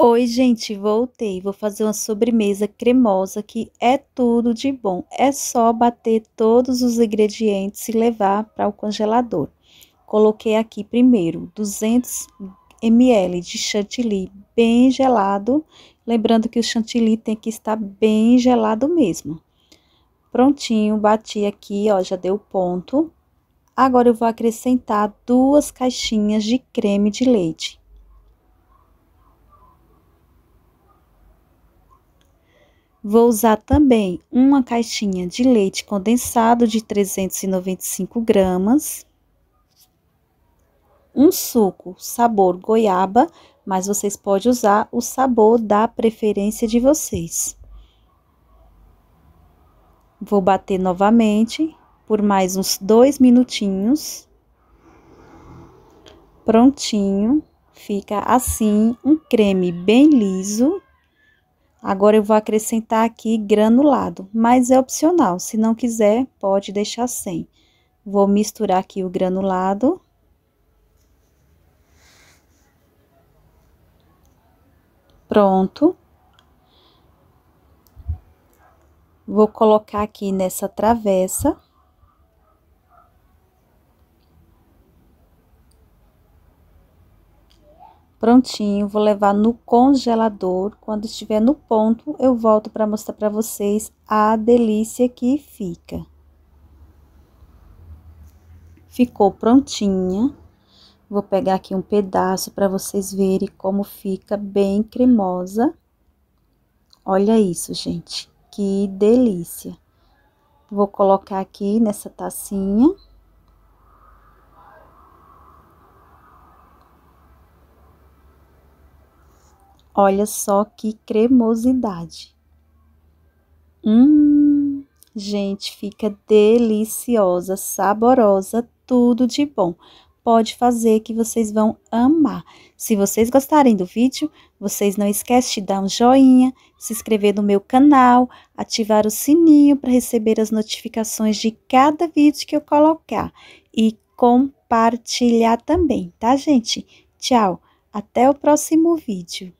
Oi, gente, voltei. Vou fazer uma sobremesa cremosa que é tudo de bom. É só bater todos os ingredientes e levar para o congelador. Coloquei aqui primeiro 200 ml de chantilly bem gelado. Lembrando que o chantilly tem que estar bem gelado mesmo. Prontinho, bati aqui, ó, já deu ponto. Agora eu vou acrescentar duas caixinhas de creme de leite Vou usar também uma caixinha de leite condensado de 395 gramas, um suco sabor goiaba, mas vocês podem usar o sabor da preferência de vocês. Vou bater novamente por mais uns dois minutinhos. Prontinho, fica assim um creme bem liso Agora eu vou acrescentar aqui granulado, mas é opcional. Se não quiser, pode deixar sem. Vou misturar aqui o granulado. Pronto. Vou colocar aqui nessa travessa. prontinho, vou levar no congelador. Quando estiver no ponto, eu volto para mostrar para vocês a delícia que fica. Ficou prontinha. Vou pegar aqui um pedaço para vocês verem como fica bem cremosa. Olha isso, gente. Que delícia. Vou colocar aqui nessa tacinha. Olha só que cremosidade. Hum, gente, fica deliciosa, saborosa, tudo de bom. Pode fazer que vocês vão amar. Se vocês gostarem do vídeo, vocês não esquecem de dar um joinha, se inscrever no meu canal, ativar o sininho para receber as notificações de cada vídeo que eu colocar e compartilhar também, tá gente? Tchau, até o próximo vídeo.